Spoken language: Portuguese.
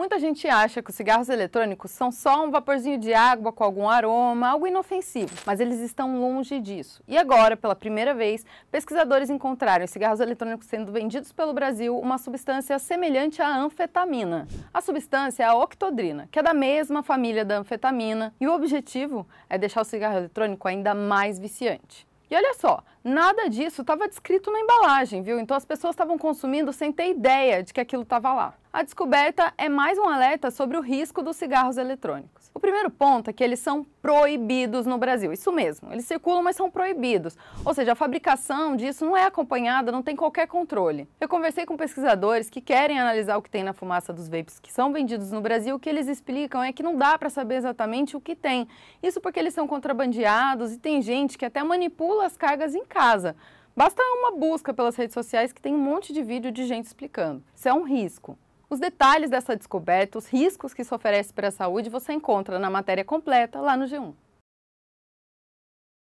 Muita gente acha que os cigarros eletrônicos são só um vaporzinho de água com algum aroma, algo inofensivo, mas eles estão longe disso. E agora, pela primeira vez, pesquisadores encontraram cigarros eletrônicos sendo vendidos pelo Brasil uma substância semelhante à anfetamina. A substância é a octodrina, que é da mesma família da anfetamina, e o objetivo é deixar o cigarro eletrônico ainda mais viciante. E olha só, nada disso estava descrito na embalagem, viu? Então as pessoas estavam consumindo sem ter ideia de que aquilo estava lá. A descoberta é mais um alerta sobre o risco dos cigarros eletrônicos. O primeiro ponto é que eles são proibidos no Brasil. Isso mesmo, eles circulam, mas são proibidos. Ou seja, a fabricação disso não é acompanhada, não tem qualquer controle. Eu conversei com pesquisadores que querem analisar o que tem na fumaça dos vapes que são vendidos no Brasil. O que eles explicam é que não dá para saber exatamente o que tem. Isso porque eles são contrabandeados e tem gente que até manipula as cargas em casa. Basta uma busca pelas redes sociais que tem um monte de vídeo de gente explicando. Isso é um risco. Os detalhes dessa descoberta, os riscos que isso oferece para a saúde, você encontra na matéria completa lá no G1.